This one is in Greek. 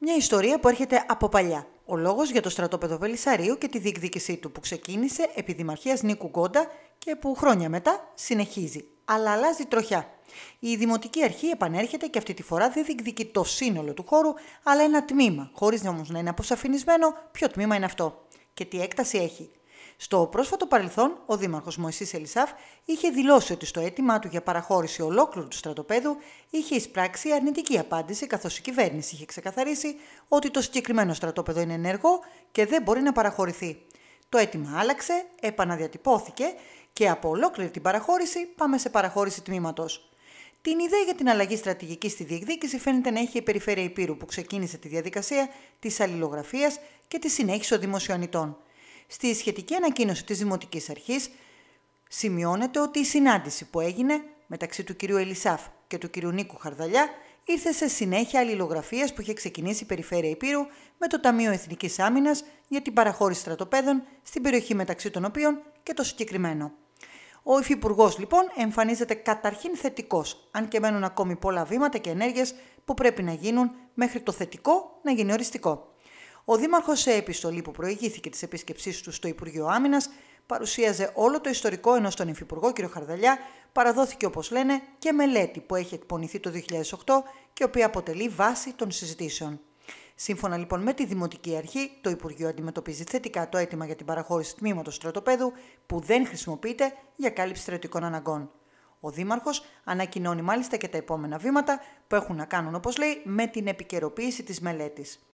Μια ιστορία που έρχεται από παλιά. Ο λόγος για το στρατόπεδο Βελισσαρίου και τη διεκδίκησή του που ξεκίνησε επί Δημαρχίας Νίκου Γκόντα και που χρόνια μετά συνεχίζει. Αλλά αλλάζει τροχιά. Η Δημοτική Αρχή επανέρχεται και αυτή τη φορά δεν διεκδικεί το σύνολο του χώρου, αλλά ένα τμήμα, χωρίς όμως να είναι αποσαφινισμένο ποιο τμήμα είναι αυτό. Και τι έκταση έχει. Στο πρόσφατο παρελθόν, ο Δήμαρχος Μωυσής Ελισάφ είχε δηλώσει ότι στο αίτημά του για παραχώρηση ολόκληρου του στρατοπέδου είχε εισπράξει αρνητική απάντηση καθώς η κυβέρνηση είχε ξεκαθαρίσει ότι το συγκεκριμένο στρατόπεδο είναι ενεργό και δεν μπορεί να παραχωρηθεί. Το αίτημα άλλαξε, επαναδιατυπώθηκε και από ολόκληρη την παραχώρηση πάμε σε παραχώρηση τμήματος. Την ιδέα για την αλλαγή στρατηγικής στη διεκδίκηση φαίνεται να έχει η Περιφέρεια Υπήρου που ξεκίνησε τη διαδικασία της αλληλογραφίας και τη συνέχιση των δημοσιονητών. Στη σχετική ανακοίνωση της Δημοτικής Αρχής σημειώνεται ότι η συνάντηση που έγινε μεταξύ του κυρίου Ελισάφ και του κυρίου Νίκου Χαρδαλιά ήρθε σε συνέχεια αλληλογραφίας που είχε ξεκινήσει η Περιφέρεια Υπήρου με το Ταμείο Εθνικής Άμυνας για την παραχώρηση στρατοπέδων στην περιοχή μεταξύ των οποίων και το συγκεκριμένο. Ο Υφυπουργός λοιπόν εμφανίζεται καταρχήν θετικός, αν και μένουν ακόμη πολλά βήματα και ενέργειες που πρέπει να γίνουν μέχρι το θετικό να γίνει οριστικό. Ο Δήμαρχος, σε επιστολή που προηγήθηκε της επίσκεψής του στο Υπουργείο Άμυνας, παρουσίαζε όλο το ιστορικό ενός τον Υφυπουργό κ. Χαρδαλιά παραδόθηκε όπως λένε και μελέτη που έχει εκπονηθεί το 2008 και οποία αποτελεί βάση των συζητήσεων. Σύμφωνα λοιπόν με τη Δημοτική Αρχή, το Υπουργείο αντιμετωπίζει θετικά το αίτημα για την παραχώρηση τμήματο στρατοπέδου που δεν χρησιμοποιείται για κάλυψη στρατιωτικών αναγκών. Ο Δήμαρχος ανακοινώνει μάλιστα και τα επόμενα βήματα που έχουν να κάνουν, όπως λέει, με την επικαιροποίηση της μελέτης.